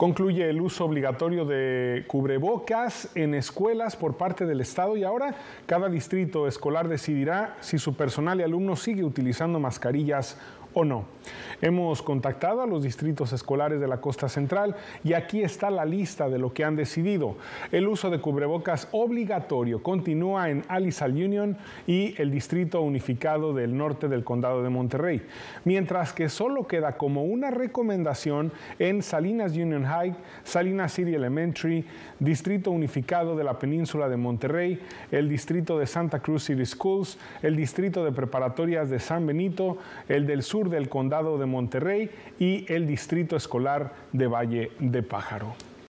concluye el uso obligatorio de cubrebocas en escuelas por parte del Estado y ahora cada distrito escolar decidirá si su personal y alumnos sigue utilizando mascarillas o no. Hemos contactado a los distritos escolares de la costa central y aquí está la lista de lo que han decidido. El uso de cubrebocas obligatorio continúa en Alisal Union y el Distrito Unificado del Norte del Condado de Monterrey, mientras que solo queda como una recomendación en Salinas Union High, Salinas City Elementary, Distrito Unificado de la Península de Monterrey, el Distrito de Santa Cruz City Schools, el Distrito de Preparatorias de San Benito, el del Sur del condado de Monterrey y el distrito escolar de Valle de Pájaro.